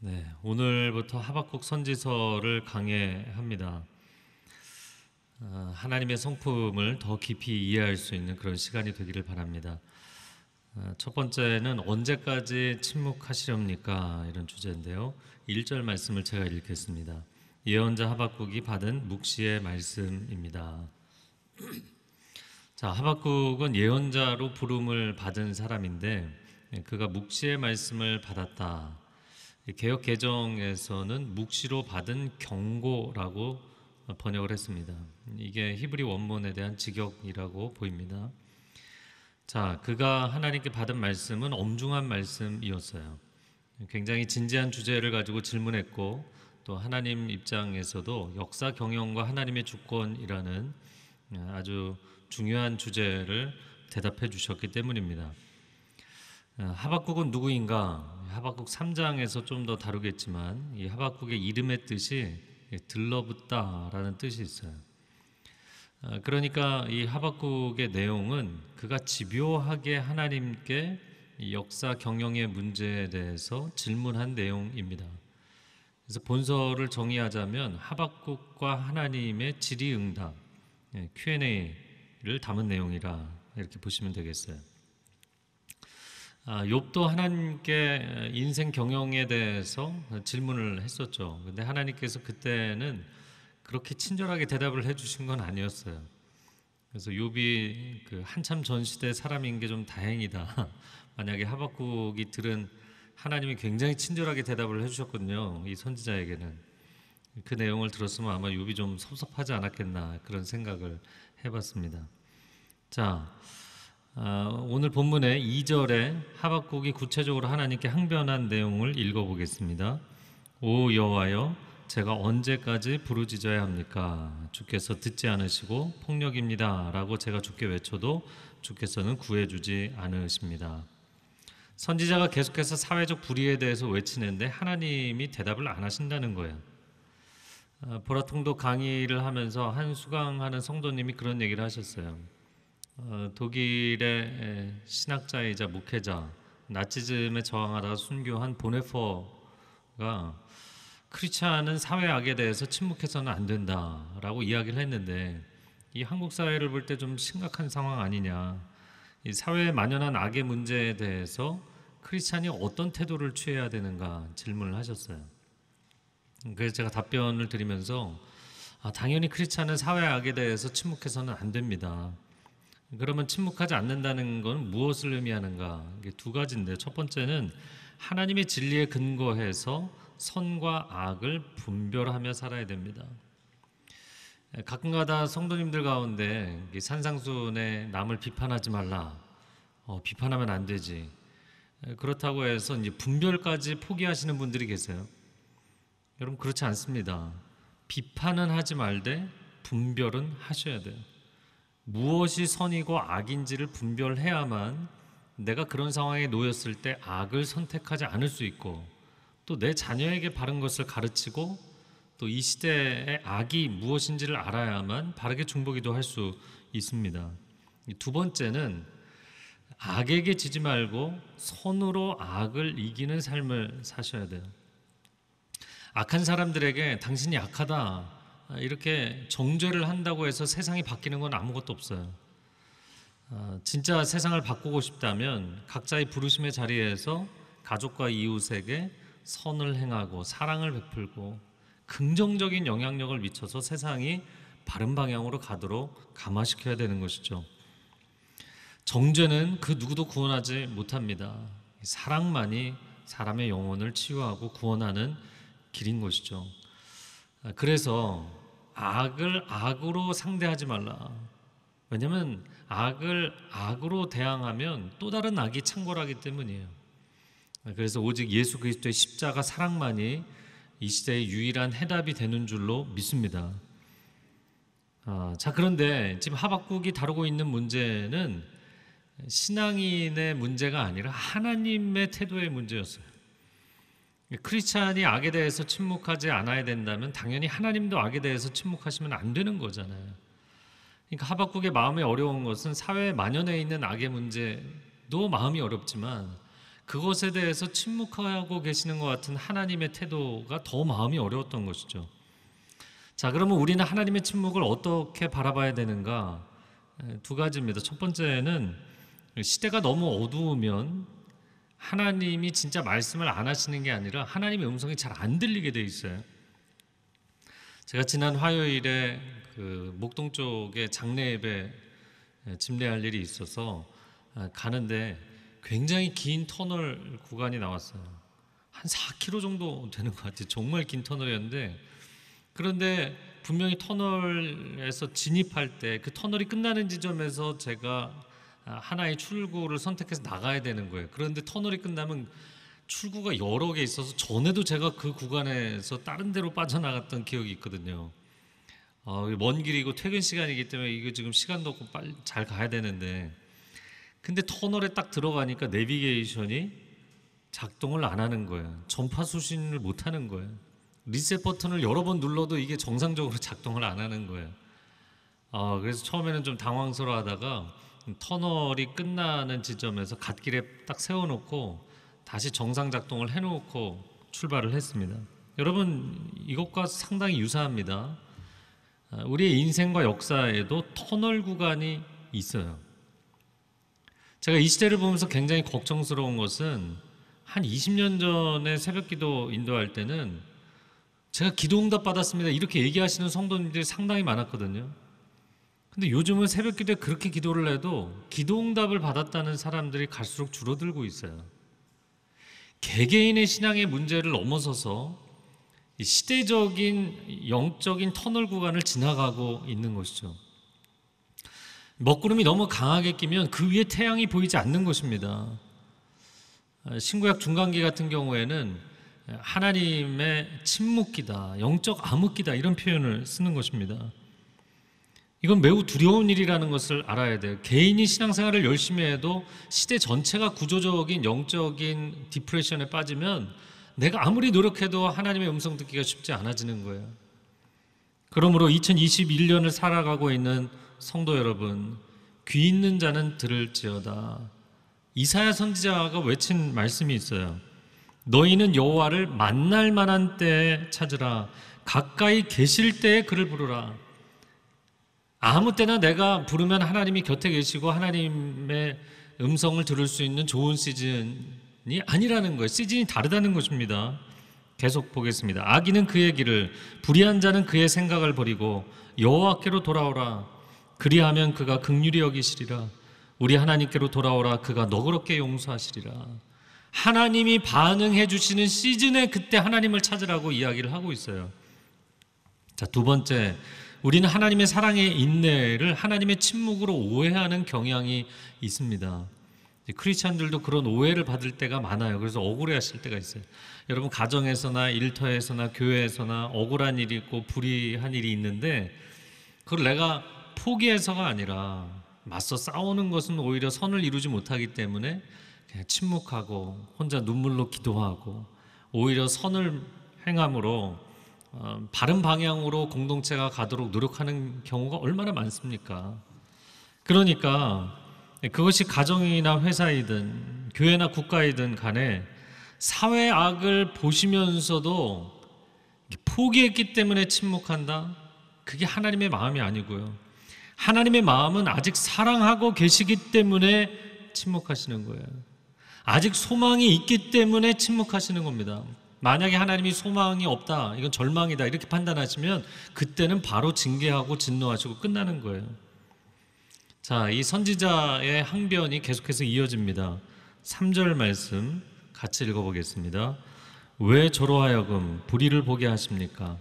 네, 오늘부터 하박국 선지서를 강해합니다. 어, 하나님의 성품을 더 깊이 이해할 수 있는 그런 시간이 되기를 바랍니다. 어, 첫 번째는 언제까지 침묵하시렵니까? 이런 주제인데요. 1절 말씀을 제가 읽겠습니다. 예언자 하박국이 받은 묵시의 말씀입니다. 자, 하박국은 예언자로 부름을 받은 사람인데 그가 묵시의 말씀을 받았다. 개혁 개정에서는 묵시로 받은 경고라고 번역을 했습니다. 이게 히브리 원문에 대한 직역이라고 보입니다. 자, 그가 하나님께 받은 말씀은 엄중한 말씀이었어요. 굉장히 진지한 주제를 가지고 질문했고 또 하나님 입장에서도 역사 경영과 하나님의 주권이라는 아주 중요한 주제를 대답해 주셨기 때문입니다. 아, 하박국은 누구인가? 하박국 3장에서 좀 더 다루겠지만 이 하박국의 이름의 뜻이 들러붙다라는 뜻이 있어요. 아, 그러니까 이 하박국의 내용은 그가 집요하게 하나님께 역사 경영의 문제에 대해서 질문한 내용입니다. 그래서 본서를 정의하자면 하박국과 하나님의 질의응답 예, Q&A를 담은 내용이라 이렇게 보시면 되겠어요. 아, 욥도 하나님께 인생 경영에 대해서 질문을 했었죠. 근데 하나님께서 그때는 그렇게 친절하게 대답을 해주신 건 아니었어요. 그래서 욥이 그 한참 전 시대 사람인 게 좀 다행이다. 만약에 하박국이 들은 하나님이 굉장히 친절하게 대답을 해주셨거든요. 이 선지자에게는 그 내용을 들었으면 아마 욥이 좀 섭섭하지 않았겠나 그런 생각을 해봤습니다. 자. 어, 오늘 본문의 2절에 하박국이 구체적으로 하나님께 항변한 내용을 읽어보겠습니다. 오 여호와여, 제가 언제까지 부르짖어야 합니까? 주께서 듣지 않으시고 폭력입니다라고 제가 주께 외쳐도 주께서는 구해주지 않으십니다. 선지자가 계속해서 사회적 불의에 대해서 외치는데 하나님이 대답을 안 하신다는 거예요. 어, 보라통도 강의를 하면서 한 수강하는 성도님이 그런 얘기를 하셨어요. 어, 독일의 신학자이자 목회자 나치즘에 저항하다 순교한 보네퍼가 크리스찬은 사회악에 대해서 침묵해서는 안 된다라고 이야기를 했는데 이 한국 사회를 볼 때 좀 심각한 상황 아니냐 이 사회에 만연한 악의 문제에 대해서 크리스찬이 어떤 태도를 취해야 되는가 질문을 하셨어요. 그래서 제가 답변을 드리면서 아, 당연히 크리스찬은 사회악에 대해서 침묵해서는 안 됩니다. 그러면 침묵하지 않는다는 건 무엇을 의미하는가? 이게 두 가지인데 첫 번째는 하나님의 진리에 근거해서 선과 악을 분별하며 살아야 됩니다. 예, 가끔가다 성도님들 가운데 산상순에 남을 비판하지 말라, 어, 비판하면 안 되지. 예, 그렇다고 해서 이제 분별까지 포기하시는 분들이 계세요. 여러분 그렇지 않습니다. 비판은 하지 말되 분별은 하셔야 돼요. 무엇이 선이고 악인지를 분별해야만 내가 그런 상황에 놓였을 때 악을 선택하지 않을 수 있고 또 내 자녀에게 바른 것을 가르치고 또 이 시대의 악이 무엇인지를 알아야만 바르게 중보기도 할 수 있습니다. 두 번째는 악에게 지지 말고 선으로 악을 이기는 삶을 사셔야 돼요. 악한 사람들에게 당신이 악하다 아, 이렇게 정죄를 한다고 해서 세상이 바뀌는 건 아무것도 없어요. 아, 진짜 세상을 바꾸고 싶다면 각자의 부르심의 자리에서 가족과 이웃에게 선을 행하고 사랑을 베풀고 긍정적인 영향력을 미쳐서 세상이 바른 방향으로 가도록 감화시켜야 되는 것이죠. 정죄는 그 누구도 구원하지 못합니다. 사랑만이 사람의 영혼을 치유하고 구원하는 길인 것이죠. 아, 그래서 악을 악으로 상대하지 말라. 왜냐하면 악을 악으로 대항하면 또 다른 악이 창궐하기 때문이에요. 그래서 오직 예수 그리스도의 십자가 사랑만이 이 시대의 유일한 해답이 되는 줄로 믿습니다. 아, 자 그런데 지금 하박국이 다루고 있는 문제는 신앙인의 문제가 아니라 하나님의 태도의 문제였어요. 크리스찬이 악에 대해서 침묵하지 않아야 된다면 당연히 하나님도 악에 대해서 침묵하시면 안 되는 거잖아요. 그러니까 하박국의 마음이 어려운 것은 사회에 만연해 있는 악의 문제도 마음이 어렵지만 그것에 대해서 침묵하고 계시는 것 같은 하나님의 태도가 더 마음이 어려웠던 것이죠. 자, 그러면 우리는 하나님의 침묵을 어떻게 바라봐야 되는가? 두 가지입니다. 첫 번째는 시대가 너무 어두우면 하나님이 진짜 말씀을 안 하시는 게 아니라 하나님의 음성이 잘 안 들리게 돼 있어요. 제가 지난 화요일에 그 목동 쪽에 장례 예배 예, 집례할 일이 있어서 아, 가는데 굉장히 긴 터널 구간이 나왔어요. 한 4km 정도 되는 것 같아요. 정말 긴 터널이었는데 그런데 분명히 터널에서 진입할 때 그 터널이 끝나는 지점에서 제가 아, 하나의 출구를 선택해서 나가야 되는 거예요. 그런데 터널이 끝나면 출구가 여러 개 있어서 전에도 제가 그 구간에서 다른 데로 빠져나갔던 기억이 있거든요. 어, 먼 길이고 퇴근 시간이기 때문에 이거 지금 시간도 없고 빨리 잘 가야 되는데 근데 터널에 딱 들어가니까 내비게이션이 작동을 안 하는 거예요. 전파 수신을 못 하는 거예요. 리셋 버튼을 여러 번 눌러도 이게 정상적으로 작동을 안 하는 거예요. 어, 그래서 처음에는 좀 당황스러워하다가 터널이 끝나는 지점에서 갓길에 딱 세워놓고 다시 정상 작동을 해놓고 출발을 했습니다. 여러분 이것과 상당히 유사합니다. 우리의 인생과 역사에도 터널 구간이 있어요. 제가 이 시대를 보면서 굉장히 걱정스러운 것은 한 20년 전에 새벽기도 인도할 때는 제가 기도 응답 받았습니다. 이렇게 얘기하시는 성도님들이 상당히 많았거든요. 근데 요즘은 새벽 기도에 그렇게 기도를 해도 기도 응답을 받았다는 사람들이 갈수록 줄어들고 있어요. 개개인의 신앙의 문제를 넘어서서 시대적인 영적인 터널 구간을 지나가고 있는 것이죠. 먹구름이 너무 강하게 끼면 그 위에 태양이 보이지 않는 것입니다. 아, 신구약 중간기 같은 경우에는 하나님의 침묵기다, 영적 암흑기다 이런 표현을 쓰는 것입니다. 이건 매우 두려운 일이라는 것을 알아야 돼요. 개인이 신앙생활을 열심히 해도 시대 전체가 구조적인 영적인 디프레션에 빠지면 내가 아무리 노력해도 하나님의 음성 듣기가 쉽지 않아지는 거예요. 그러므로 2021년을 살아가고 있는 성도 여러분, 귀 있는 자는 들을지어다. 이사야 선지자가 외친 말씀이 있어요. 너희는 여호와를 만날 만한 때에 찾으라. 가까이 계실 때에 그를 부르라. 아무 때나 내가 부르면 하나님이 곁에 계시고 하나님의 음성을 들을 수 있는 좋은 시즌이 아니라는 거예요. 시즌이 다르다는 것입니다. 계속 보겠습니다. 아기는 그의 길을 불의한 자는 그의 생각을 버리고 여호와께로 돌아오라. 그리하면 그가 극률이 여기시리라. 우리 하나님께로 돌아오라. 그가 너그럽게 용서하시리라. 하나님이 반응해 주시는 시즌에 그때 하나님을 찾으라고 이야기를 하고 있어요. 자, 두 번째 우리는 하나님의 사랑의 인내를 하나님의 침묵으로 오해하는 경향이 있습니다. 크리스천들도 그런 오해를 받을 때가 많아요. 그래서 억울해하실 때가 있어요. 여러분 가정에서나 일터에서나 교회에서나 억울한 일이 있고 불의한 일이 있는데 그걸 내가 포기해서가 아니라 맞서 싸우는 것은 오히려 선을 이루지 못하기 때문에 그냥 침묵하고 혼자 눈물로 기도하고 오히려 선을 행함으로 음, 바른 방향으로 공동체가 가도록 노력하는 경우가 얼마나 많습니까? 그러니까 그것이 가정이나 회사이든 교회나 국가이든 간에 사회 악을 보시면서도 포기했기 때문에 침묵한다? 그게 하나님의 마음이 아니고요. 하나님의 마음은 아직 사랑하고 계시기 때문에 침묵하시는 거예요. 아직 소망이 있기 때문에 침묵하시는 겁니다. 만약에 하나님이 소망이 없다, 이건 절망이다, 이렇게 판단하시면 그때는 바로 징계하고 진노하시고 끝나는 거예요. 자, 이 선지자의 항변이 계속해서 이어집니다. 3절 말씀 같이 읽어보겠습니다. 왜 저로 하여금 불의를 보게 하십니까?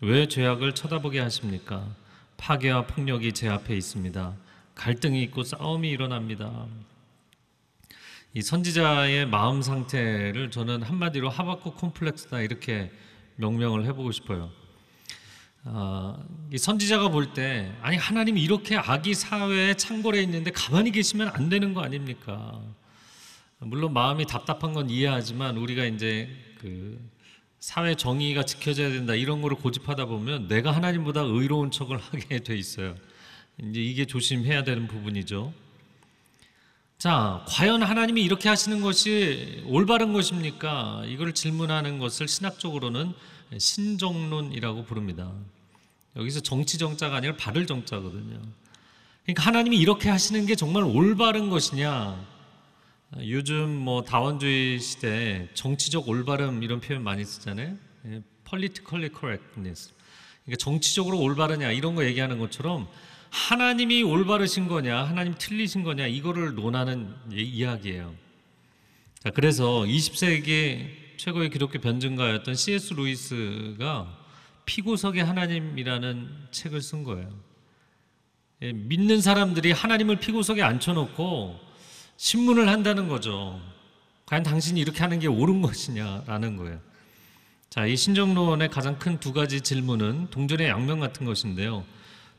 왜 죄악을 쳐다보게 하십니까? 파괴와 폭력이 제 앞에 있습니다. 갈등이 있고 싸움이 일어납니다. 이 선지자의 마음 상태를 저는 한마디로 하박국 콤플렉스다 이렇게 명명을 해보고 싶어요. 어, 이 선지자가 볼 때 아니 하나님 이렇게 악이 사회에 창궐해 있는데 가만히 계시면 안 되는 거 아닙니까? 물론 마음이 답답한 건 이해하지만 우리가 이제 그 사회 정의가 지켜져야 된다 이런 거를 고집하다 보면 내가 하나님보다 의로운 척을 하게 돼 있어요. 이제 이게 조심해야 되는 부분이죠. 자, 과연 하나님이 이렇게 하시는 것이 올바른 것입니까? 이걸 질문하는 것을 신학적으로는 신정론이라고 부릅니다. 여기서 정치 정자가 아니라 바를 정자거든요. 그러니까 하나님이 이렇게 하시는 게 정말 올바른 것이냐? 요즘 뭐 다원주의 시대에 정치적 올바름 이런 표현 많이 쓰잖아요. 예, politically correctness. 그러니까 정치적으로 올바르냐 이런 거 얘기하는 것처럼 하나님이 올바르신 거냐, 하나님 틀리신 거냐, 이거를 논하는 이야기예요. 자, 그래서 20세기 최고의 기독교 변증가였던 C.S. 루이스가 피고석의 하나님이라는 책을 쓴 거예요. 예, 믿는 사람들이 하나님을 피고석에 앉혀놓고 신문을 한다는 거죠. 과연 당신이 이렇게 하는 게 옳은 것이냐라는 거예요. 자, 이 신정론의 가장 큰 두 가지 질문은 동전의 양면 같은 것인데요.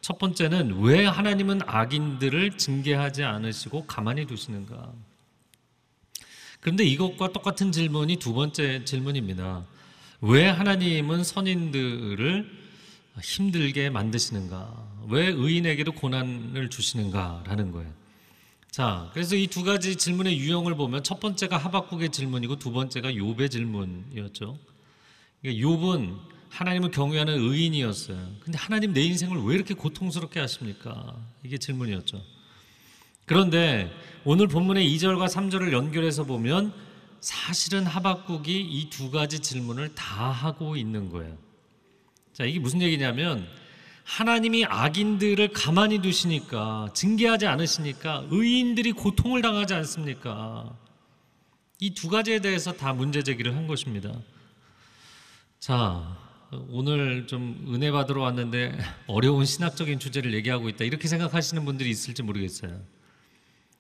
첫 번째는 왜 하나님은 악인들을 징계하지 않으시고 가만히 두시는가? 그런데 이것과 똑같은 질문이 두 번째 질문입니다. 왜 하나님은 선인들을 힘들게 만드시는가? 왜 의인에게도 고난을 주시는가라는 거예요. 자, 그래서 이 두 가지 질문의 유형을 보면 첫 번째가 하박국의 질문이고 두 번째가 욥의 질문이었죠. 그러니까 하나님을 경외하는 의인이었어요. 근데 하나님 내 인생을 왜 이렇게 고통스럽게 하십니까? 이게 질문이었죠. 그런데 오늘 본문의 2절과 3절을 연결해서 보면 사실은 하박국이 이 두 가지 질문을 다 하고 있는 거예요. 자, 이게 무슨 얘기냐면 하나님이 악인들을 가만히 두시니까 징계하지 않으시니까 의인들이 고통을 당하지 않습니까? 이 두 가지에 대해서 다 문제 제기를 한 것입니다. 자, 오늘 좀 은혜 받으러 왔는데 어려운 신학적인 주제를 얘기하고 있다. 이렇게 생각하시는 분들이 있을지 모르겠어요.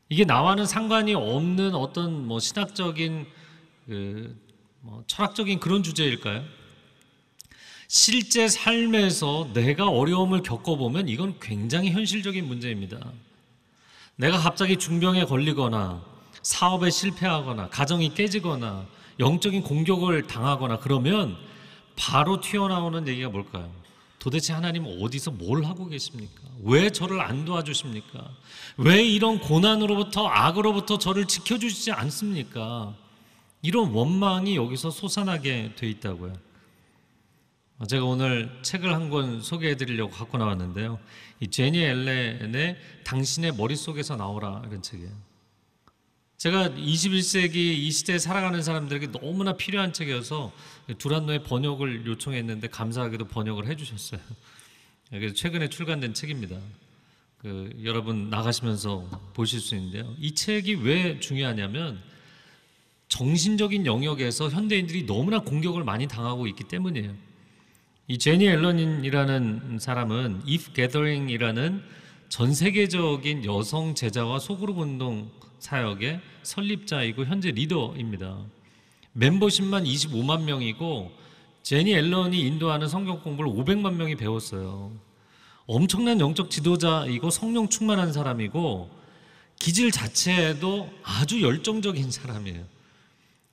이게 나와는 상관이 없는 어떤 뭐 신학적인 그뭐 철학적인 그런 주제일까요? 실제 삶에서 내가 어려움을 겪어보면 이건 굉장히 현실적인 문제입니다. 내가 갑자기 중병에 걸리거나 사업에 실패하거나 가정이 깨지거나 영적인 공격을 당하거나 그러면 바로 튀어나오는 얘기가 뭘까요? 도대체 하나님 어디서 뭘 하고 계십니까? 왜 저를 안 도와주십니까? 왜 이런 고난으로부터 악으로부터 저를 지켜주시지 않습니까? 이런 원망이 여기서 솟아나게 돼 있다고요. 제가 오늘 책을 한 권 소개해 드리려고 갖고 나왔는데요. 이 제니 엘렌의 당신의 머릿속에서 나오라 이런 책이에요. 제가 21세기 이 시대에 살아가는 사람들에게 너무나 필요한 책이어서 두란노의 번역을 요청했는데 감사하게도 번역을 해주셨어요. 그래서 최근에 출간된 책입니다. 그 여러분 나가시면서 보실 수 있는데요. 이 책이 왜 중요하냐면 정신적인 영역에서 현대인들이 너무나 공격을 많이 당하고 있기 때문이에요. 이 제니 앨런이라는 사람은 If Gathering이라는 전 세계적인 여성 제자와 소그룹 운동 사역의 설립자이고 현재 리더입니다. 멤버십만 25만 명이고 제니 앨런이 인도하는 성경 공부를 500만 명이 배웠어요. 엄청난 영적 지도자이고 성령 충만한 사람이고 기질 자체에도 아주 열정적인 사람이에요.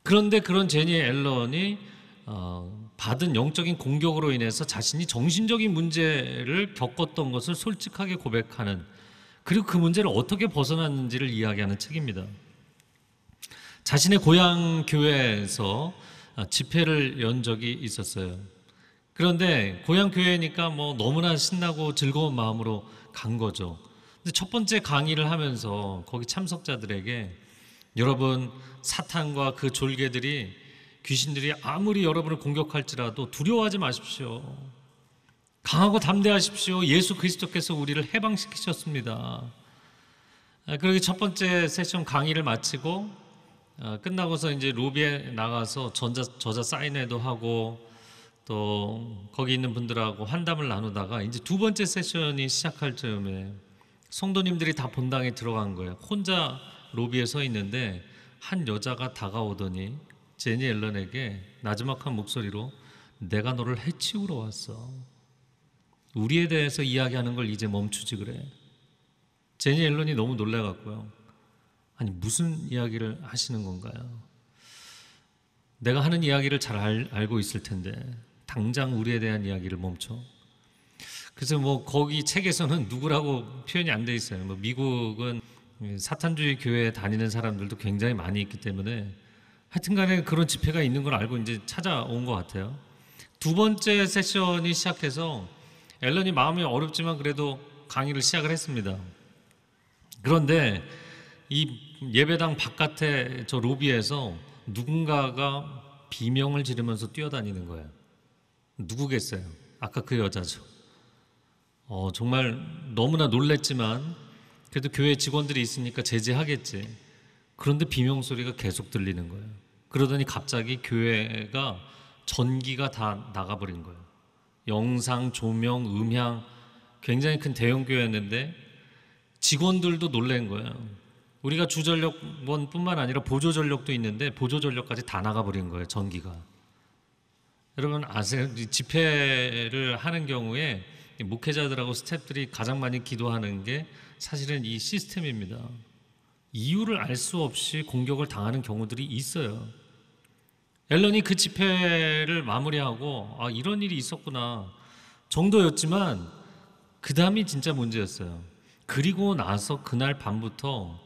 그런데 그런 제니 앨런이 어, 받은 영적인 공격으로 인해서 자신이 정신적인 문제를 겪었던 것을 솔직하게 고백하는 그리고 그 문제를 어떻게 벗어났는지를 이야기하는 책입니다. 자신의 고향 교회에서 아, 집회를 연 적이 있었어요. 그런데 고향 교회니까 뭐 너무나 신나고 즐거운 마음으로 간 거죠. 근데 첫 번째 강의를 하면서 거기 참석자들에게 여러분 사탄과 그 졸개들이 귀신들이 아무리 여러분을 공격할지라도 두려워하지 마십시오. 강하고 담대하십시오. 예수 그리스도께서 우리를 해방시키셨습니다. 아, 그러기 첫 번째 세션 강의를 마치고 아, 끝나고서 이제 로비에 나가서 전자, 저자 사인회도 하고 또 거기 있는 분들하고 환담을 나누다가 이제 두 번째 세션이 시작할 즈음에 성도님들이 다 본당에 들어간 거예요. 혼자 로비에 서 있는데 한 여자가 다가오더니 제니 앨런에게 나지막한 목소리로 내가 너를 해치우러 왔어. 우리에 대해서 이야기하는 걸 이제 멈추지 그래. 제니 앨런이 너무 놀라갖고요. 아니 무슨 이야기를 하시는 건가요? 내가 하는 이야기를 잘 알, 알고 있을 텐데 당장 우리에 대한 이야기를 멈춰. 그래서 뭐 거기 책에서는 누구라고 표현이 안 돼 있어요. 뭐 미국은 사탄주의 교회에 다니는 사람들도 굉장히 많이 있기 때문에 하여튼간에 그런 집회가 있는 걸 알고 이제 찾아온 것 같아요. 두 번째 세션이 시작해서 앨런이 마음이 어렵지만 그래도 강의를 시작을 했습니다. 그런데 이 예배당 바깥에 저 로비에서 누군가가 비명을 지르면서 뛰어다니는 거예요. 누구겠어요? 아까 그 여자죠. 어, 정말 너무나 놀랬지만 그래도 교회 직원들이 있으니까 제재하겠지. 그런데 비명 소리가 계속 들리는 거예요. 그러더니 갑자기 교회가 전기가 다 나가버린 거예요. 영상, 조명, 음향 굉장히 큰 대형 교회였는데 직원들도 놀란 거예요. 우리가 주전력뿐만 아니라 보조 전력도 있는데 보조 전력까지 다 나가버린 거예요. 전기가. 여러분 아세요? 집회를 하는 경우에 목회자들하고 스탭들이 가장 많이 기도하는 게 사실은 이 시스템입니다. 이유를 알 수 없이 공격을 당하는 경우들이 있어요. 앨런이 그 집회를 마무리하고 아, 이런 일이 있었구나 정도였지만 그 다음이 진짜 문제였어요. 그리고 나서 그날 밤부터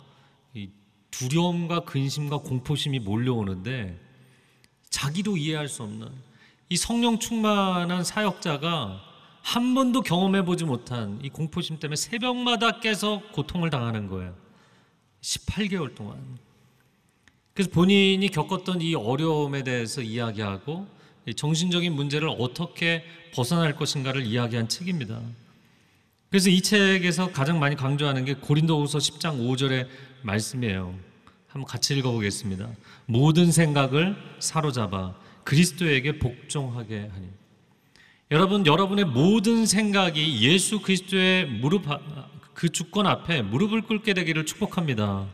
두려움과 근심과 공포심이 몰려오는데 자기도 이해할 수 없는 이 성령 충만한 사역자가 한 번도 경험해 보지 못한 이 공포심 때문에 새벽마다 깨서 고통을 당하는 거예요. 18개월 동안. 그래서 본인이 겪었던 이 어려움에 대해서 이야기하고 정신적인 문제를 어떻게 벗어날 것인가를 이야기한 책입니다. 그래서 이 책에서 가장 많이 강조하는 게 고린도후서 10장 5절의 말씀이에요. 한번 같이 읽어보겠습니다. 모든 생각을 사로잡아 그리스도에게 복종하게 하니. 여러분, 여러분의 모든 생각이 예수 그리스도의 무릎 그 주권 앞에 무릎을 꿇게 되기를 축복합니다.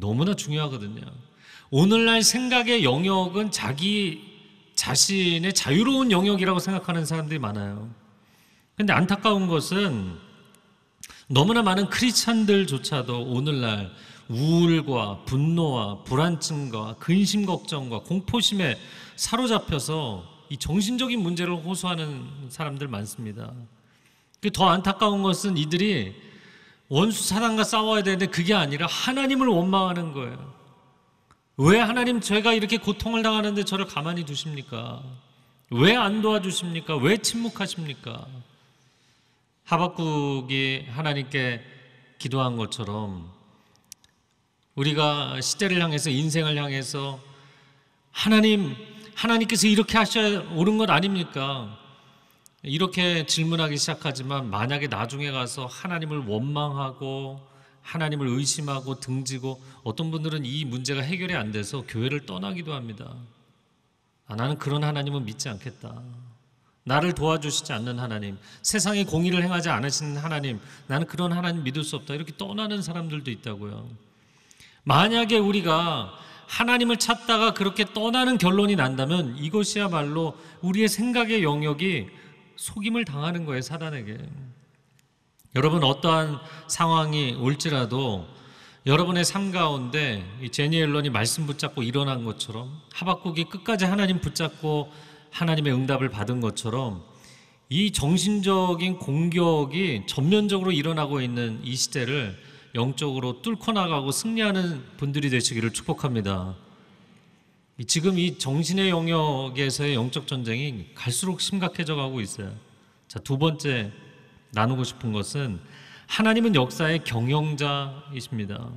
너무나 중요하거든요. 오늘날 생각의 영역은 자기 자신의 자유로운 영역이라고 생각하는 사람들이 많아요. 근데 안타까운 것은 너무나 많은 크리스천들조차도 오늘날 우울과 분노와 불안증과 근심 걱정과 공포심에 사로잡혀서 이 정신적인 문제를 호소하는 사람들 많습니다. 그 더 안타까운 것은 이들이 원수 사단과 싸워야 되는데 그게 아니라 하나님을 원망하는 거예요. 왜 하나님 제가 이렇게 고통을 당하는데 저를 가만히 두십니까? 왜 안 도와주십니까? 왜 침묵하십니까? 하박국이 하나님께 기도한 것처럼 우리가 시대를 향해서 인생을 향해서 하나님 하나님께서 이렇게 하셔야 옳은 것 아닙니까? 이렇게 질문하기 시작하지만 만약에 나중에 가서 하나님을 원망하고 하나님을 의심하고 등지고 어떤 분들은 이 문제가 해결이 안 돼서 교회를 떠나기도 합니다. 아, 나는 그런 하나님은 믿지 않겠다. 나를 도와주시지 않는 하나님, 세상에 공의를 행하지 않으시는 하나님, 나는 그런 하나님 믿을 수 없다. 이렇게 떠나는 사람들도 있다고요. 만약에 우리가 하나님을 찾다가 그렇게 떠나는 결론이 난다면 이것이야말로 우리의 생각의 영역이 속임을 당하는 거예요, 사단에게. 여러분 어떠한 상황이 올지라도 여러분의 삶 가운데 제니 앨런이 말씀 붙잡고 일어난 것처럼 하박국이 끝까지 하나님 붙잡고 하나님의 응답을 받은 것처럼 이 정신적인 공격이 전면적으로 일어나고 있는 이 시대를 영적으로 뚫고 나가고 승리하는 분들이 되시기를 축복합니다. 지금 이 정신의 영역에서의 영적 전쟁이 갈수록 심각해져 가고 있어요. 자, 두 번째 나누고 싶은 것은 하나님은 역사의 경영자이십니다.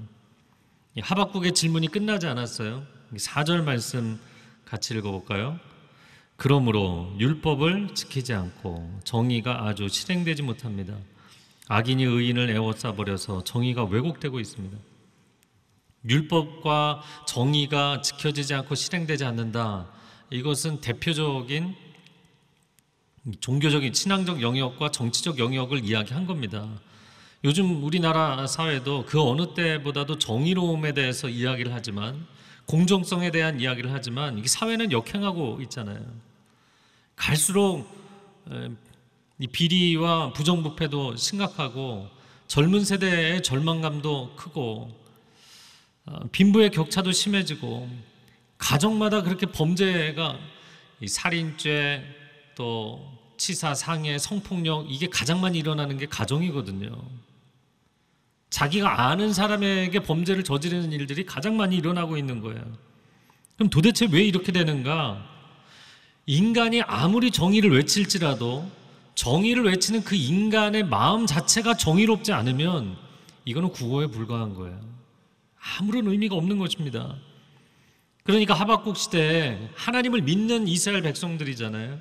하박국의 질문이 끝나지 않았어요. 4절 말씀 같이 읽어볼까요? 그러므로 율법을 지키지 않고 정의가 아주 실행되지 못합니다. 악인이 의인을 애워싸 버려서 정의가 왜곡되고 있습니다. 율법과 정의가 지켜지지 않고 실행되지 않는다. 이것은 대표적인 종교적인 신앙적 영역과 정치적 영역을 이야기한 겁니다. 요즘 우리나라 사회도 그 어느 때보다도 정의로움에 대해서 이야기를 하지만 공정성에 대한 이야기를 하지만 이게 사회는 역행하고 있잖아요. 갈수록 비리와 부정부패도 심각하고 젊은 세대의 절망감도 크고 어, 빈부의 격차도 심해지고 가정마다 그렇게 범죄가 살인죄 또 치사 상해 성폭력 이게 가장 많이 일어나는 게 가정이거든요. 자기가 아는 사람에게 범죄를 저지르는 일들이 가장 많이 일어나고 있는 거예요. 그럼 도대체 왜 이렇게 되는가? 인간이 아무리 정의를 외칠지라도 정의를 외치는 그 인간의 마음 자체가 정의롭지 않으면 이거는 구호에 불과한 거예요. 아무런 의미가 없는 것입니다. 그러니까 하박국 시대에 하나님을 믿는 이스라엘 백성들이잖아요.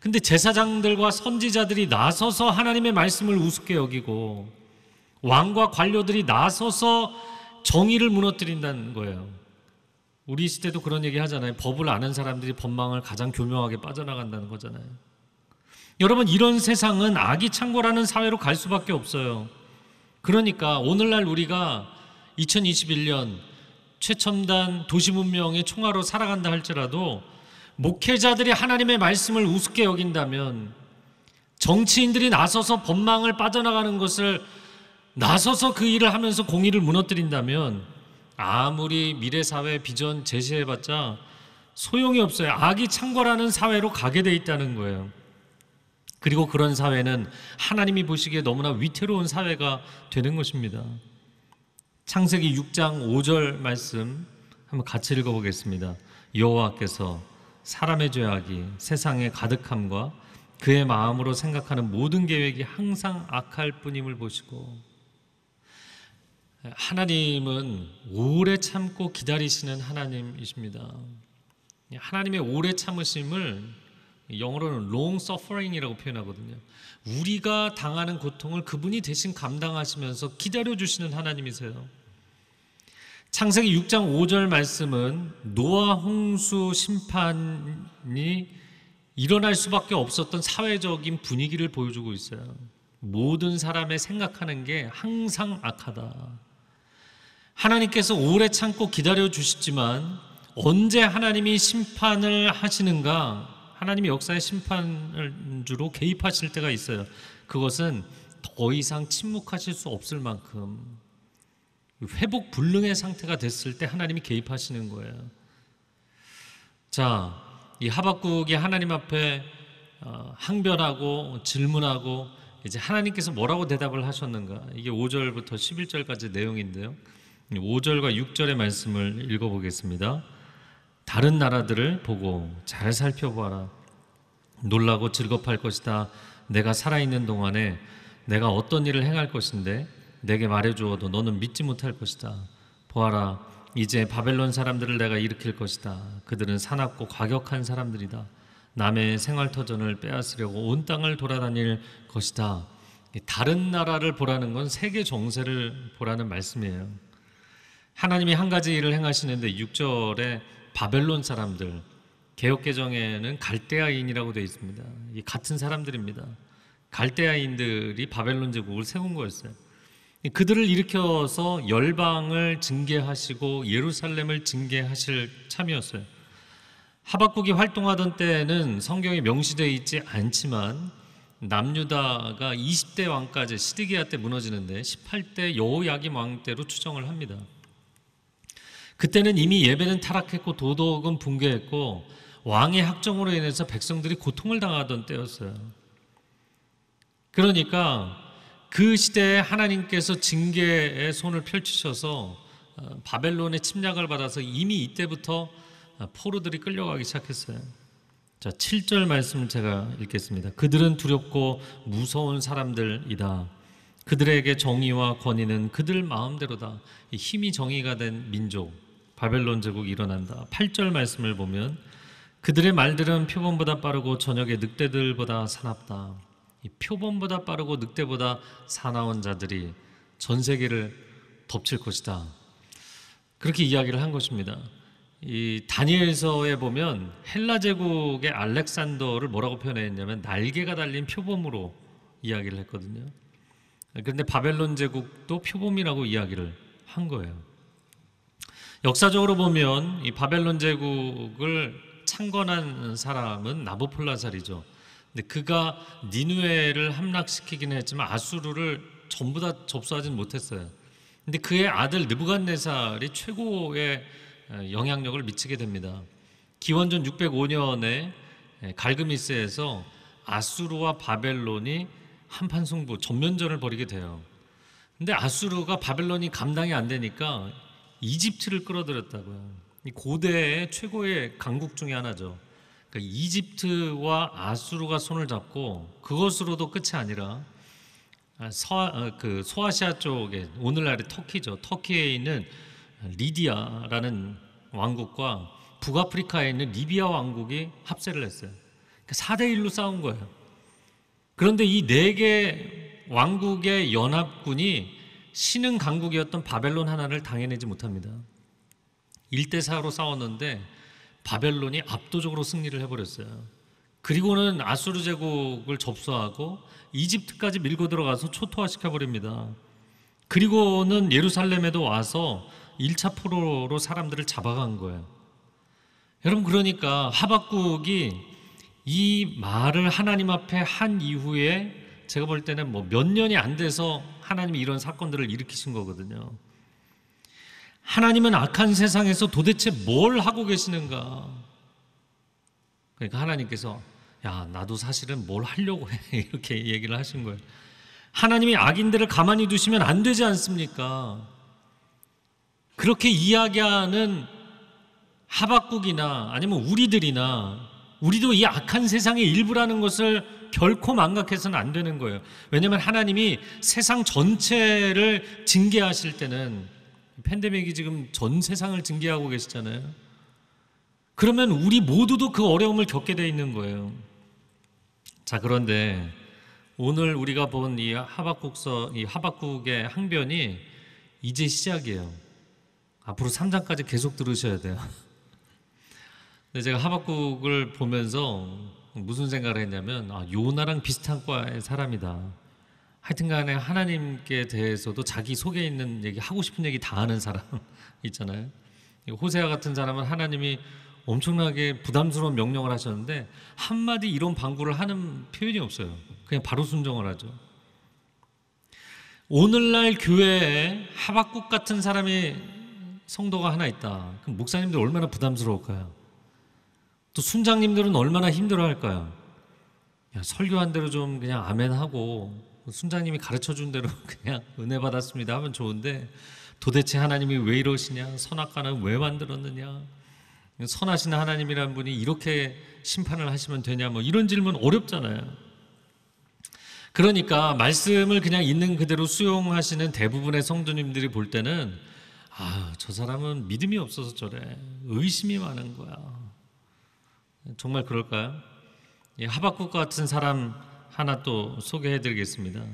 근데 제사장들과 선지자들이 나서서 하나님의 말씀을 우습게 여기고 왕과 관료들이 나서서 정의를 무너뜨린다는 거예요. 우리 시대도 그런 얘기 하잖아요. 법을 아는 사람들이 법망을 가장 교묘하게 빠져나간다는 거잖아요. 여러분 이런 세상은 악이 창궐하는 사회로 갈 수밖에 없어요. 그러니까 오늘날 우리가 2021년 최첨단 도시 문명의 총화로 살아간다 할지라도 목회자들이 하나님의 말씀을 우습게 여긴다면 정치인들이 나서서 법망을 빠져나가는 것을 나서서 그 일을 하면서 공의를 무너뜨린다면 아무리 미래 사회 비전 제시해봤자 소용이 없어요. 악이 창궐하는 사회로 가게 돼 있다는 거예요. 그리고 그런 사회는 하나님이 보시기에 너무나 위태로운 사회가 되는 것입니다. 창세기 6장 5절 말씀 한번 같이 읽어보겠습니다. 여호와께서 사람의 죄악이 세상의 가득함과 그의 마음으로 생각하는 모든 계획이 항상 악할 뿐임을 보시고 하나님은 오래 참고 기다리시는 하나님이십니다. 하나님의 오래 참으심을 영어로는 long suffering이라고 표현하거든요. 우리가 당하는 고통을 그분이 대신 감당하시면서 기다려 주시는 하나님이세요. 창세기 6장 5절 말씀은 노아 홍수 심판이 일어날 수밖에 없었던 사회적인 분위기를 보여주고 있어요. 모든 사람의 생각하는 게 항상 악하다. 하나님께서 오래 참고 기다려 주시지만 언제 하나님이 심판을 하시는가 하나님이 역사의 심판을 주로 개입하실 때가 있어요. 그것은 더 이상 침묵하실 수 없을 만큼 회복 불능의 상태가 됐을 때 하나님이 개입하시는 거예요. 자, 이 하박국이 하나님 앞에 어, 항변하고 질문하고 이제 하나님께서 뭐라고 대답을 하셨는가? 이게 5절부터 11절까지 내용인데요. 5절과 6절의 말씀을 읽어보겠습니다. 다른 나라들을 보고 잘 살펴보아라. 놀라고 즐겁할 것이다. 내가 살아있는 동안에 내가 어떤 일을 행할 것인데 내게 말해주어도 너는 믿지 못할 것이다. 보아라, 이제 바벨론 사람들을 내가 일으킬 것이다. 그들은 사납고 과격한 사람들이다. 남의 생활터전을 빼앗으려고 온 땅을 돌아다닐 것이다. 다른 나라를 보라는 건 세계 정세를 보라는 말씀이에요. 하나님이 한 가지 일을 행하시는데 6절에 바벨론 사람들, 개혁개정에는 갈대아인이라고 되어 있습니다. 같은 사람들입니다. 갈대아인들이 바벨론 제국을 세운 거였어요. 그들을 일으켜서 열방을 징계하시고 예루살렘을 징계하실 참이었어요. 하박국이 활동하던 때는 성경에 명시되어 있지 않지만 남유다가 20대 왕까지 시드기야 때 무너지는데 18대 여호야김 왕 때로 추정을 합니다. 그때는 이미 예배는 타락했고 도덕은 붕괴했고 왕의 학정으로 인해서 백성들이 고통을 당하던 때였어요. 그러니까 그 시대에 하나님께서 징계의 손을 펼치셔서 어, 바벨론의 침략을 받아서 이미 이때부터 어, 포로들이 끌려가기 시작했어요. 자, 7절 말씀을 제가 읽겠습니다. 그들은 두렵고 무서운 사람들이다. 그들에게 정의와 권위는 그들 마음대로다. 힘이 정의가 된 민족. 바벨론 제국이 일어난다. 8절 말씀을 보면 그들의 말들은 표범보다 빠르고 저녁에 늑대들보다 사납다. 이 표범보다 빠르고 늑대보다 사나운 자들이 전 세계를 덮칠 것이다. 그렇게 이야기를 한 것입니다. 이 다니엘서에 보면 헬라 제국의 알렉산더를 뭐라고 표현했냐면 날개가 달린 표범으로 이야기를 했거든요. 그런데 바벨론 제국도 표범이라고 이야기를 한 거예요. 역사적으로 보면 이 바벨론 제국을 창건한 사람은 나보폴라살이죠 근데 그가 니누에를 함락시키긴 했지만 아수르를 전부 다 접수하진 못했어요. 근데 그의 아들 느부갓네살이 최고의 영향력을 미치게 됩니다. 기원전 605년에 갈그미스에서 아수르와 바벨론이 한판 승부 전면전을 벌이게 돼요. 근데 아수르가 바벨론이 감당이 안 되니까 이집트를 끌어들였다고요. 고대의 최고의 강국 중의 하나죠. 그러니까 이집트와 아수르가 손을 잡고 그것으로도 끝이 아니라 아, 서, 어, 그 소아시아 쪽에 오늘날의 터키죠. 터키에 있는 리디아라는 왕국과 북아프리카에 있는 리비아 왕국이 합세를 했어요. 그러니까 4대 1로 싸운 거예요. 그런데 이 네 개 왕국의 연합군이 신흥 강국이었던 바벨론 하나를 당해내지 못합니다. 1대 4로 싸웠는데 바벨론이 압도적으로 승리를 해버렸어요. 그리고는 아수르 제국을 접수하고 이집트까지 밀고 들어가서 초토화시켜 버립니다. 그리고는 예루살렘에도 와서 1차 포로로 사람들을 잡아간 거예요. 여러분 그러니까 하박국이 이 말을 하나님 앞에 한 이후에 제가 볼 때는 뭐 몇 년이 안 돼서 하나님이 이런 사건들을 일으키신 거거든요. 하나님은 악한 세상에서 도대체 뭘 하고 계시는가? 그러니까 하나님께서 야, 나도 사실은 뭘 하려고 해. 이렇게 얘기를 하신 거예요. 하나님이 악인들을 가만히 두시면 안 되지 않습니까? 그렇게 이야기하는 하박국이나 아니면 우리들이나 우리도 이 악한 세상의 일부라는 것을 결코 망각해서는 안 되는 거예요. 왜냐하면 하나님이 세상 전체를 징계하실 때는 팬데믹이 지금 전 세상을 징계하고 계시잖아요. 그러면 우리 모두도 그 어려움을 겪게 돼 있는 거예요. 자, 그런데 오늘 우리가 본 이 하박국서, 이 하박국의 항변이 이제 시작이에요. 앞으로 3장까지 계속 들으셔야 돼요. 근데 제가 하박국을 보면서 무슨 생각을 했냐면 아, 요나랑 비슷한 과의 사람이다. 하여튼간에 하나님께 대해서도 자기 속에 있는 얘기 하고 싶은 얘기 다 하는 사람 있잖아요. 호세아 같은 사람은 하나님이 엄청나게 부담스러운 명령을 하셨는데 한마디 이런 방구를 하는 표현이 없어요. 그냥 바로 순종을 하죠. 오늘날 교회에 하박국 같은 사람이 성도가 하나 있다. 그럼 목사님들 얼마나 부담스러울까요? 또 순장님들은 얼마나 힘들어 할까요? 야, 설교한 대로 좀 그냥 아멘 하고 순장님이 가르쳐 준 대로 그냥 은혜 받았습니다 하면 좋은데 도대체 하나님이 왜 이러시냐? 선악과는 왜 만들었느냐? 선하신 하나님이란 분이 이렇게 심판을 하시면 되냐? 뭐 이런 질문 어렵잖아요. 그러니까 말씀을 그냥 있는 그대로 수용하시는 대부분의 성도님들이 볼 때는 아, 저 사람은 믿음이 없어서 저래. 의심이 많은 거야. 정말 그럴까요? 예, 하박국 같은 사람 하나 또 소개해드리겠습니다.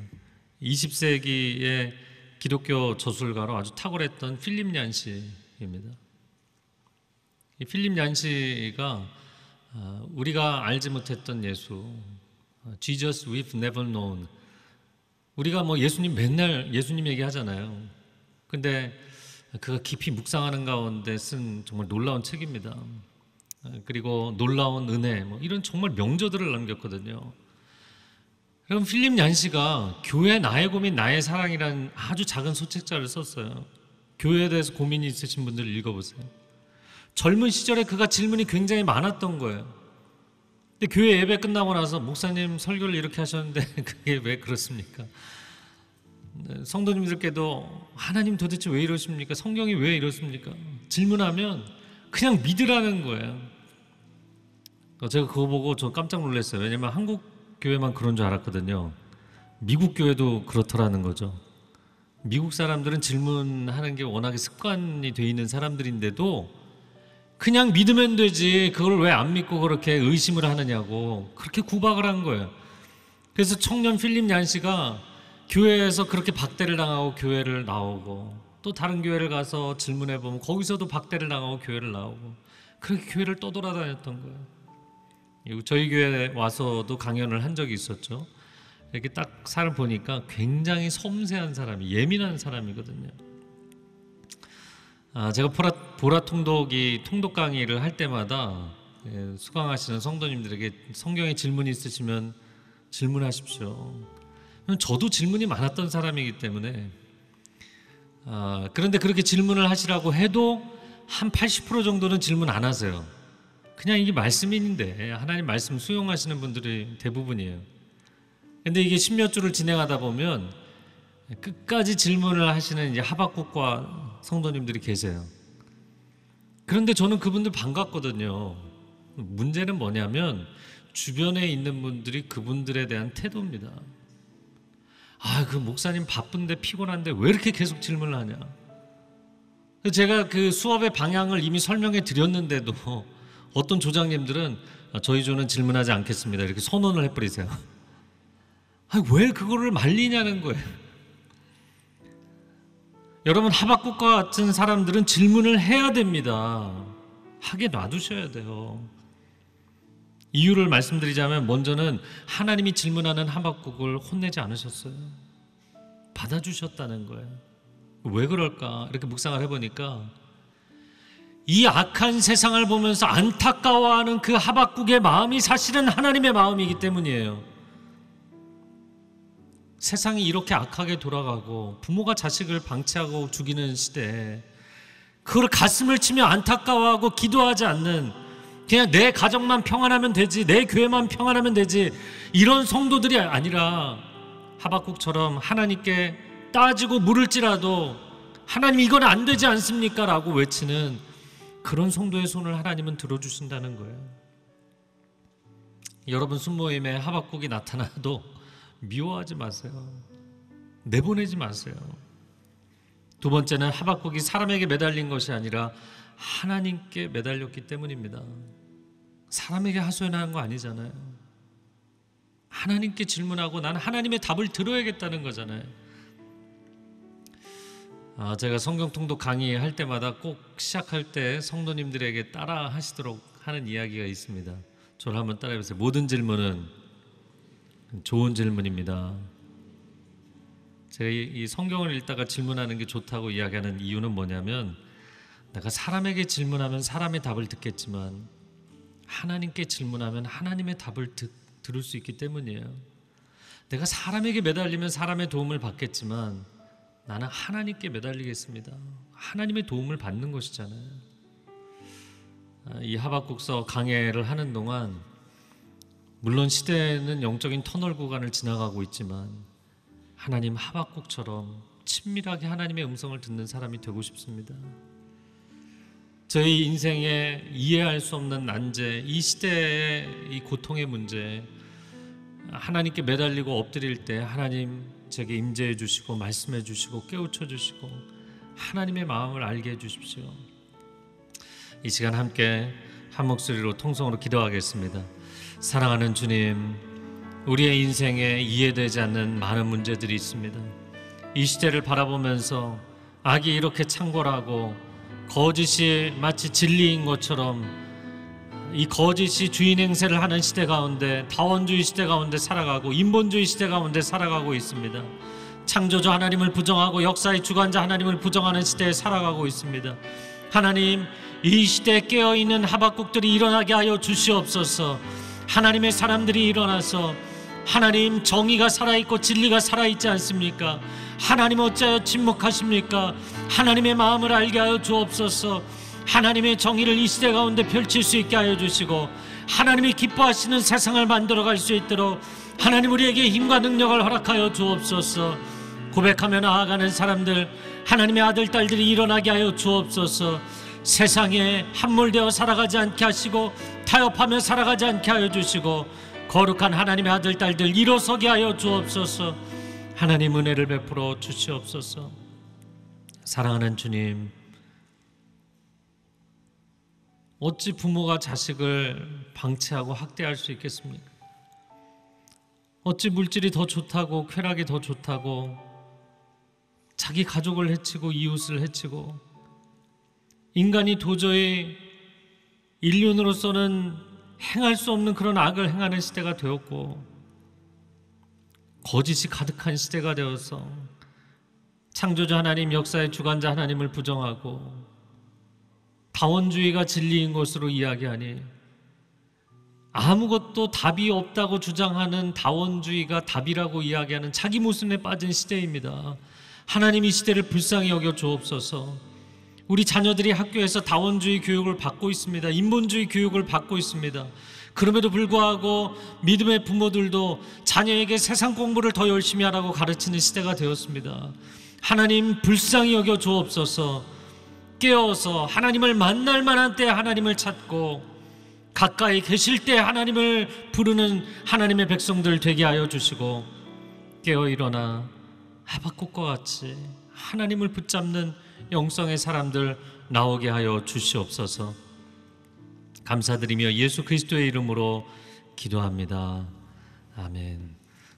20세기의 기독교 저술가로 아주 탁월했던 필립 얀시입니다. 필립 얀시가 아, 우리가 알지 못했던 예수, 아, Jesus we've never known. 우리가 뭐 예수님 맨날 예수님 얘기하잖아요. 근데 그가 깊이 묵상하는 가운데 쓴 정말 놀라운 책입니다. 그리고 놀라운 은혜 뭐 이런 정말 명저들을 남겼거든요. 그럼 필립 얀시가 교회 나의 고민 나의 사랑이라는 아주 작은 소책자를 썼어요. 교회에 대해서 고민이 있으신 분들 읽어보세요. 젊은 시절에 그가 질문이 굉장히 많았던 거예요. 근데 교회 예배 끝나고 나서 목사님 설교를 이렇게 하셨는데 그게 왜 그렇습니까? 네, 성도님들께도 하나님 도대체 왜 이러십니까? 성경이 왜 이렇습니까? 질문하면 그냥 믿으라는 거예요. 어, 제가 그거 보고 저 깜짝 놀랐어요. 왜냐면 한국 교회만 그런 줄 알았거든요. 미국 교회도 그렇더라는 거죠. 미국 사람들은 질문하는 게 워낙에 습관이 돼 있는 사람들인데도 그냥 믿으면 되지 그걸 왜 안 믿고 그렇게 의심을 하느냐고 그렇게 구박을 한 거예요. 그래서 청년 필립 얀씨가 교회에서 그렇게 박대를 당하고 교회를 나오고 또 다른 교회를 가서 질문해 보면 거기서도 박대를 당하고 교회를 나오고 그렇게 교회를 떠돌아다녔던 거예요. 그리고 예, 저희 교회 와서도 강연을 한 적이 있었죠. 이렇게 딱 사람 보니까 굉장히 섬세한 사람이 예민한 사람이거든요. 아, 제가 보라, 보라 통독이 통독 강의를 할 때마다 예, 수강하시는 성도님들에게 성경에 질문이 있으시면 질문하십시오. 저도 질문이 많았던 사람이기 때문에 어, 그런데 그렇게 질문을 하시라고 해도 한 80% 정도는 질문 안 하세요. 그냥 이게 말씀인데 하나님 말씀 수용하시는 분들이 대부분이에요. 근데 이게 십몇 주를 진행하다 보면 끝까지 질문을 하시는 이제 하박국과 성도님들이 계세요. 그런데 저는 그분들 반갑거든요. 문제는 뭐냐면 주변에 있는 분들이 그분들에 대한 태도입니다. 아, 그 목사님 바쁜데 피곤한데 왜 이렇게 계속 질문을 하냐? 제가 그 수업의 방향을 이미 설명해 드렸는데도 어떤 조장님들은 저희 조는 질문하지 않겠습니다. 이렇게 선언을 해버리세요. 아, 왜 그거를 말리냐는 거예요. 여러분, 하박국과 같은 사람들은 질문을 해야 됩니다. 하게 놔두셔야 돼요. 이유를 말씀드리자면 먼저는 하나님이 질문하는 하박국을 혼내지 않으셨어요. 받아주셨다는 거예요. 왜 그럴까? 이렇게 묵상을 해보니까 이 악한 세상을 보면서 안타까워하는 그 하박국의 마음이 사실은 하나님의 마음이기 때문이에요. 세상이 이렇게 악하게 돌아가고 부모가 자식을 방치하고 죽이는 시대에 그걸 가슴을 치며 안타까워하고 기도하지 않는 그냥 내 가정만 평안하면 되지, 내 교회만 평안하면 되지, 이런 성도들이 아니라 하박국처럼 하나님께 따지고 물을지라도 하나님 이건 안 되지 않습니까? 라고 외치는 그런 성도의 손을 하나님은 들어주신다는 거예요. 여러분 순모임에 하박국이 나타나도 미워하지 마세요. 내보내지 마세요. 두 번째는 하박국이 사람에게 매달린 것이 아니라 하나님께 매달렸기 때문입니다. 사람에게 하소연하는 거 아니잖아요. 하나님께 질문하고 난 하나님의 답을 들어야겠다는 거잖아요. 아, 제가 성경 통독 강의할 때마다 꼭 시작할 때 성도님들에게 따라 하시도록 하는 이야기가 있습니다. 저를 한번 따라해 보세요. 모든 질문은 좋은 질문입니다. 제가 이 성경을 읽다가 질문하는 게 좋다고 이야기하는 이유는 뭐냐면 내가 사람에게 질문하면 사람의 답을 듣겠지만 하나님께 질문하면 하나님의 답을 듣, 들을 수 있기 때문이에요. 내가 사람에게 매달리면 사람의 도움을 받겠지만 나는 하나님께 매달리겠습니다. 하나님의 도움을 받는 것이잖아요. 아, 이 하박국서 강해를 하는 동안 물론 시대는 영적인 터널 구간을 지나가고 있지만 하나님 하박국처럼 친밀하게 하나님의 음성을 듣는 사람이 되고 싶습니다. 저희 인생에 이해할 수 없는 난제, 이 시대의 이 고통의 문제, 하나님께 매달리고 엎드릴 때 하나님 제게 임재해 주시고 말씀해 주시고 깨우쳐 주시고 하나님의 마음을 알게 해 주십시오. 이 시간 함께 한 목소리로 통성으로 기도하겠습니다. 사랑하는 주님, 우리의 인생에 이해되지 않는 많은 문제들이 있습니다. 이 시대를 바라보면서 악이 이렇게 창궐하고 거짓이 마치 진리인 것처럼 이 거짓이 주인 행세를 하는 시대 가운데 다원주의 시대 가운데 살아가고 인본주의 시대 가운데 살아가고 있습니다. 창조주 하나님을 부정하고 역사의 주관자 하나님을 부정하는 시대에 살아가고 있습니다. 하나님, 이 시대에 깨어 있는 하박국들이 일어나게 하여 주시옵소서. 하나님의 사람들이 일어나서 하나님 정의가 살아있고 진리가 살아있지 않습니까? 하나님 어찌하여 침묵하십니까? 하나님의 마음을 알게 하여 주옵소서. 하나님의 정의를 이 시대 가운데 펼칠 수 있게 하여 주시고 하나님이 기뻐하시는 세상을 만들어 갈 수 있도록 하나님 우리에게 힘과 능력을 허락하여 주옵소서. 고백하며 나아가는 사람들 하나님의 아들 딸들이 일어나게 하여 주옵소서. 세상에 함몰되어 살아가지 않게 하시고 타협하며 살아가지 않게 하여 주시고 거룩한 하나님의 아들 딸들 일어서게 하여 주옵소서. 하나님 은혜를 베풀어 주시옵소서. 사랑하는 주님, 어찌 부모가 자식을 방치하고 학대할 수 있겠습니까? 어찌 물질이 더 좋다고 쾌락이 더 좋다고 자기 가족을 해치고 이웃을 해치고 인간이 도저히 인륜으로서는 행할 수 없는 그런 악을 행하는 시대가 되었고 거짓이 가득한 시대가 되어서 창조주 하나님 역사의 주관자 하나님을 부정하고 다원주의가 진리인 것으로 이야기하니 아무것도 답이 없다고 주장하는 다원주의가 답이라고 이야기하는 자기 모순에 빠진 시대입니다. 하나님 이 시대를 불쌍히 여겨 주옵소서. 우리 자녀들이 학교에서 다원주의 교육을 받고 있습니다. 인본주의 교육을 받고 있습니다. 그럼에도 불구하고 믿음의 부모들도 자녀에게 세상 공부를 더 열심히 하라고 가르치는 시대가 되었습니다. 하나님 불쌍히 여겨 주옵소서 깨어서 하나님을 만날 만한 때 하나님을 찾고 가까이 계실 때 하나님을 부르는 하나님의 백성들 되게 하여 주시고 깨어 일어나 하박국과 같이 하나님을 붙잡는 영성의 사람들 나오게 하여 주시옵소서. 감사드리며 예수 그리스도의 이름으로 기도합니다. 아멘.